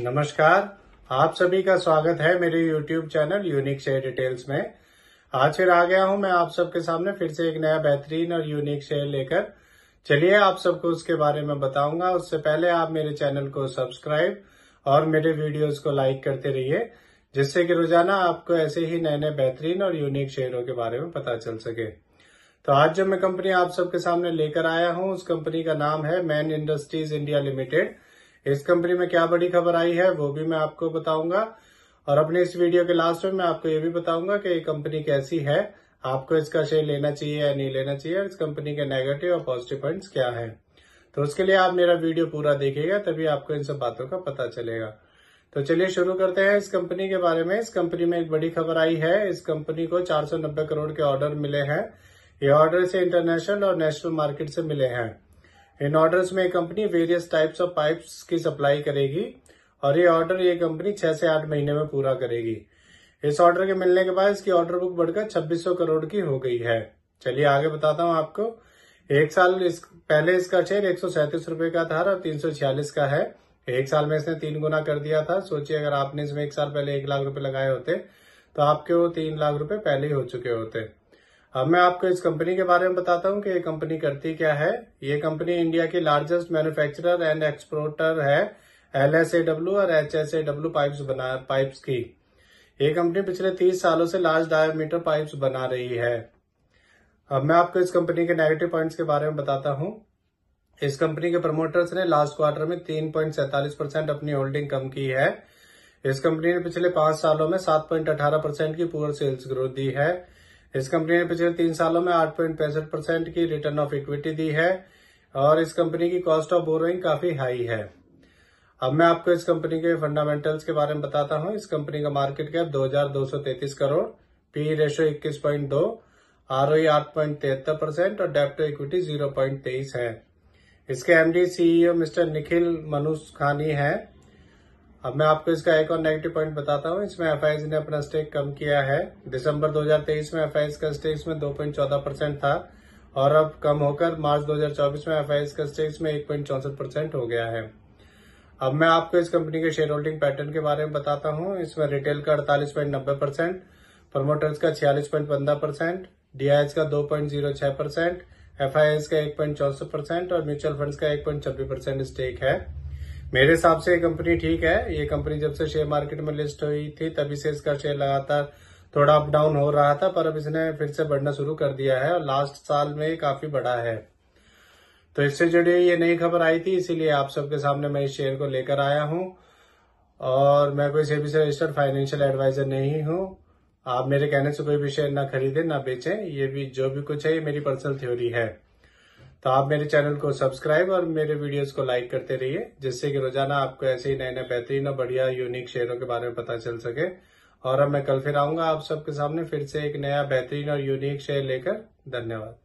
नमस्कार आप सभी का स्वागत है मेरे YouTube channel unique share details में आज फिर आ गया हूं मैं आप सबके सामने फिर से एक नया बेहतरीन और यूनिक शेयर लेकर चलिए आप सबको उसके बारे में बताऊंगा उससे पहले आप मेरे चैनल को सब्सक्राइब और मेरे वीडियोस को लाइक करते रहिए जिससे कि रोजाना आपको ऐसे ही नए नए बेहतरीन और यूनिक शेयरों के बारे में पता चल सके तो आज जो मैं कंपनी आप सबके सामने लेकर आया हूं उस कंपनी का नाम है मैन इंडस्ट्रीज इंडिया लिमिटेड इस कंपनी में क्या बड़ी खबर आई है वो भी मैं आपको बताऊंगा और अपने इस वीडियो के लास्ट में मैं आपको ये भी बताऊंगा कि ये कंपनी कैसी है आपको इसका शेयर लेना चाहिए या नहीं लेना चाहिए इस कंपनी के नेगेटिव और पॉजिटिव पॉइंट्स क्या है तो उसके लिए आप मेरा वीडियो पूरा देखेगा तभी आपको इन सब बातों का पता चलेगा तो चलिए शुरू करते हैं इस कंपनी के बारे में इस कंपनी में एक बड़ी खबर आई है इस कंपनी को चार करोड़ के ऑर्डर मिले हैं ये ऑर्डर से इंटरनेशनल और नेशनल मार्केट से मिले हैं इन ऑर्डर में company various types of pipes की सप्लाई करेगी और ये ऑर्डर ये कंपनी छह से आठ महीने में पूरा करेगी इस ऑर्डर के मिलने के बाद इसकी ऑर्डर बुक बढ़कर 2600 करोड़ की हो गई है चलिए आगे बताता हूँ आपको एक साल इस, पहले इसका शेयर एक सौ का था और तीन का है एक साल में इसने तीन गुना कर दिया था सोचिए अगर आपने इसमें एक साल पहले एक लाख रुपए लगाए होते तो आपके वो तीन लाख रुपए पहले ही हो चुके होते अब मैं आपको इस कंपनी के बारे में बताता हूँ कि ये कंपनी करती क्या है ये कंपनी इंडिया की लार्जेस्ट मैन्युफैक्चरर एंड एक्सपोर्टर है एल और एच एस पाइप्स बना की ये कंपनी पिछले तीस सालों से लार्ज डायमीटर पाइप्स बना रही है अब मैं आपको इस कंपनी के नेगेटिव पॉइंट्स के बारे में बताता हूँ इस कंपनी के प्रमोटर्स ने लास्ट क्वार्टर में तीन सैतालीस परसेंट अपनी होल्डिंग कम की है इस कंपनी ने पिछले पांच सालों में सात अठारह परसेंट की पुअर सेल्स ग्रोथ दी है इस कंपनी ने पिछले तीन सालों में आठ पॉइंट पैंसठ परसेंट की रिटर्न ऑफ इक्विटी दी है और इस कंपनी की कॉस्ट ऑफ बोरोइंग काफी हाई है अब मैं आपको इस कंपनी के फंडामेंटल्स के बारे में बताता हूं इस कंपनी का market cap 2233 crore P ratio 21.2 ROE तिहत्तर परसेंट और डेप्ट टू इक्विटी 0.23 है इसके MD CEO e mister Nikhil Mansukhani है अब मैं आपको इसका एक और नेगेटिव पॉइंट बताता हूँ इसमें एफ ने अपना स्टेक कम किया है दिसंबर 2023 में एफ का स्टेक्स में चौदह परसेंट था और अब कम होकर मार्च 2024 में एफ का स्टेक्स में एक परसेंट हो गया है अब मैं आपको इस कंपनी के शेयर होल्डिंग पैटर्न के बारे में बताता हूँ इसमें रिटेल का अड़तालीस पॉइंट नब्बे परसेंट प्रमोटर्स का छियालीस पॉइंट पंद्रह परसेंट डीआईएस का दो पॉइंट जीरो छह परसेंट एफ का एक पॉइंट परसेंट और म्यूचुअल फंड का एक पॉइंट छब्बीस परसेंट स्टेक है मेरे हिसाब से ये कंपनी ठीक है ये कंपनी जब से शेयर मार्केट में लिस्ट हुई थी तभी से इसका शेयर लगातार थोड़ा अप डाउन हो रहा था पर अब इसने फिर से बढ़ना शुरू कर दिया है और लास्ट साल में काफी बड़ा है तो इससे जुड़ी ये नई खबर आई थी इसीलिए आप सबके सामने मैं इस शेयर को लेकर आया हूँ और मैं कोई सेबी से रजिस्टर्ड फाइनेंशियल एडवाइजर नहीं हूँ आप मेरे कहने से कोई भी शेयर ना खरीदे ना बेचे ये भी जो भी कुछ है ये मेरी पर्सनल थ्योरी है तो आप मेरे चैनल को सब्सक्राइब और मेरे वीडियोस को लाइक करते रहिए जिससे कि रोजाना आपको ऐसे ही नए नए बेहतरीन और बढ़िया यूनिक शेयरों के बारे में पता चल सके और अब मैं कल फिर आऊंगा आप सबके सामने फिर से एक नया बेहतरीन और यूनिक शेयर लेकर धन्यवाद